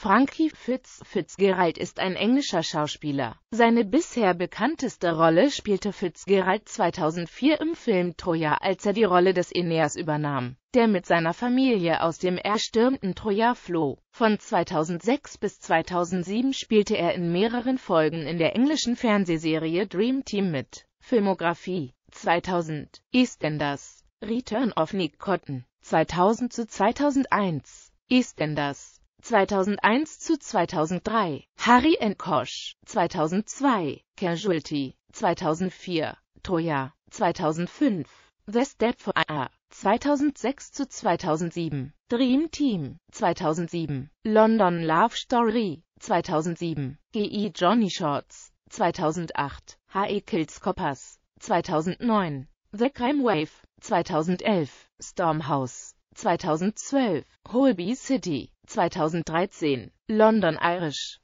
Frankie Fitz Fitzgerald ist ein englischer Schauspieler. Seine bisher bekannteste Rolle spielte Fitzgerald 2004 im Film Troja, als er die Rolle des Aeneas übernahm, der mit seiner Familie aus dem erstürmten Troja floh. Von 2006 bis 2007 spielte er in mehreren Folgen in der englischen Fernsehserie Dream Team mit. Filmografie 2000 EastEnders Return of Nick Cotton 2000 zu 2001 EastEnders 2001 zu 2003, Harry and Koch, 2002, Casualty, 2004, Troja, 2005, West Dead for A, 2006 zu 2007, Dream Team, 2007, London Love Story, 2007, G.I. E. Johnny Shorts, 2008, H.E. Kills Coppers, 2009, The Crime Wave, 2011, Stormhouse, 2012, Holby City, 2013 London Irish